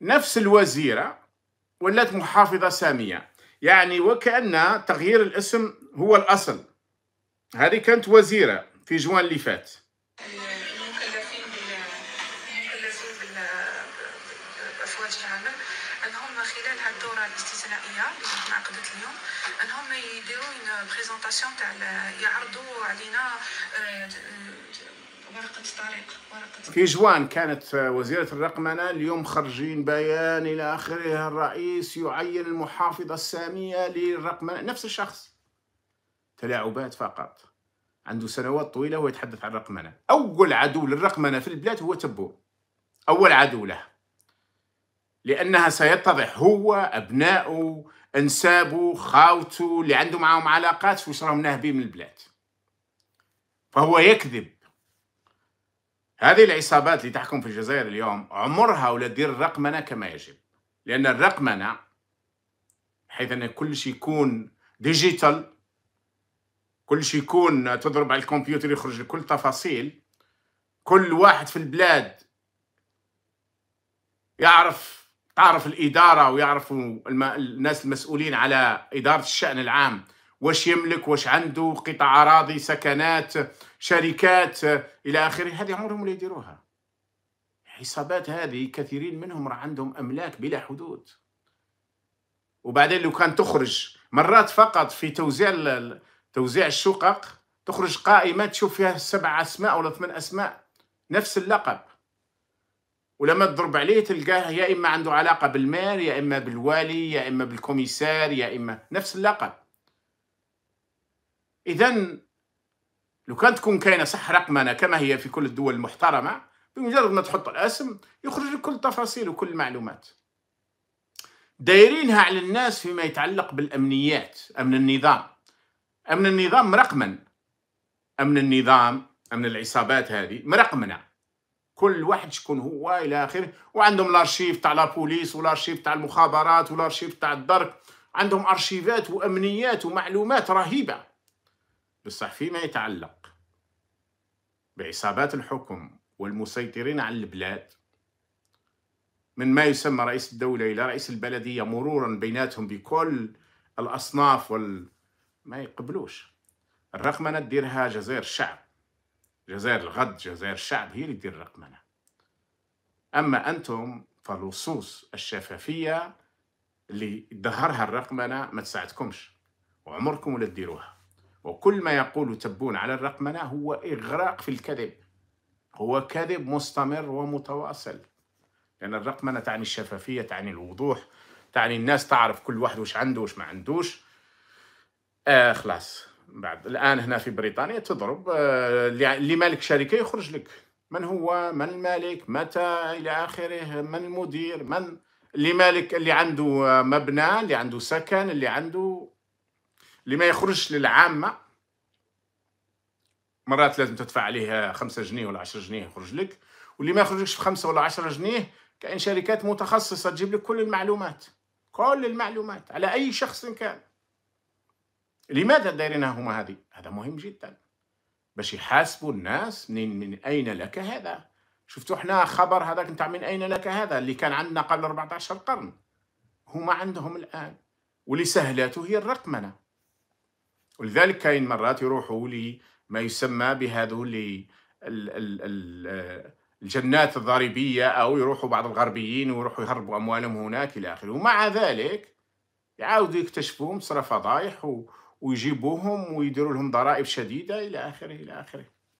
نفس الوزيرة ولات محافظة سامية يعني وكأن تغيير الاسم هو الأصل هذه كانت وزيرة في جوان اللي فات الافواج العامه انهم خلال الدوره الاستثنائيه اللي اليوم انهم بريزونطاسيون تاع يعرضوا علينا آه، ورقة ورقة في جوان كانت وزيرة الرقمنة اليوم خرجين بيان إلى آخره الرئيس يعين المحافظة السامية للرقمنة نفس الشخص تلاعبات فقط عنده سنوات طويلة هو يتحدث عن الرقمنة أول عدو للرقمنة في البلاد هو تبو أول عدو له لأنها سيتضح هو أبناؤه أنسابه خاوته اللي عنده معهم علاقات واش راهم ناهبين من البلاد فهو يكذب هذه العصابات اللي تحكم في الجزائر اليوم عمرها ولا دير الرقمنة كما يجب لأن الرقمنة بحيث أن كل شيء يكون ديجيتال كل شيء يكون تضرب على الكمبيوتر يخرج لكل تفاصيل كل واحد في البلاد يعرف تعرف الإدارة ويعرف الناس المسؤولين على إدارة الشأن العام واش يملك واش عنده قطع اراضي سكنات شركات الى اخره هذه عمرهم لا يديروها حسابات هذه كثيرين منهم راه عندهم املاك بلا حدود وبعدين لو كان تخرج مرات فقط في توزيع توزيع الشقق تخرج قائمه تشوف فيها سبع اسماء ولا ثمان اسماء نفس اللقب ولما تضرب عليه تلقاه يا اما عنده علاقه بالمير يا اما بالوالي يا اما بالكوميسار يا اما نفس اللقب إذا لو كانت تكون كاينة صح رقمنة كما هي في كل الدول المحترمة بمجرد ما تحط الاسم يخرج لك كل التفاصيل وكل المعلومات دايرينها على الناس فيما يتعلق بالأمنيات أمن النظام أمن النظام مرقمن أمن النظام أمن العصابات هذه مرقمنة كل واحد شكون هو إلى آخره وعندهم الأرشيف تاع لابوليس والأرشيف تاع المخابرات والأرشيف تاع الدرك عندهم أرشيفات وأمنيات ومعلومات رهيبة بصح فيما يتعلق بعصابات الحكم والمسيطرين على البلاد من ما يسمى رئيس الدولة إلى رئيس البلدية مرورا بيناتهم بكل الأصناف وال... ما يقبلوش الرقمنة تديرها جزائر الشعب جزائر الغد جزائر الشعب هي اللي تدير الرقمنة أما أنتم فلصوص الشفافية اللي تدهرها الرقمنة ما تساعدكمش وعمركم ولا تديروها وكل ما يقول تبون على الرقمنة هو إغراق في الكذب هو كذب مستمر ومتواصل لأن يعني الرقمنة تعني الشفافية تعني الوضوح تعني الناس تعرف كل واحد وش عنده وش ما عندوش آه خلاص بعد الآن هنا في بريطانيا تضرب آه اللي مالك شركة يخرج لك من هو من المالك متى إلى آخره من المدير من اللي مالك اللي عنده آه، مبنى اللي عنده سكن اللي عنده اللي ما يخرجش للعامه مرات لازم تدفع عليه خمسة جنيه ولا عشرة جنيه يخرج لك واللي ما في بخمسة ولا عشرة جنيه كاين شركات متخصصه تجيب لك كل المعلومات كل المعلومات على اي شخص كان لماذا دايرينها هما هذه هذا مهم جدا باش يحاسبوا الناس من, من اين لك هذا شفتوا احنا خبر هذاك نتاع من اين لك هذا اللي كان عندنا قبل 14 قرن هما عندهم الان واللي سهلاته هي الرقمنه ولذلك كاين مرات يروحوا لما يسمى بهذول الجنات الضريبية أو يروحوا بعض الغربيين ويروحوا يهربوا أموالهم هناك إلى آخره ومع ذلك يعاودوا يكتشفوهم صرف فضايح ويجيبوهم ويديروا لهم ضرائب شديدة إلى آخره إلى آخره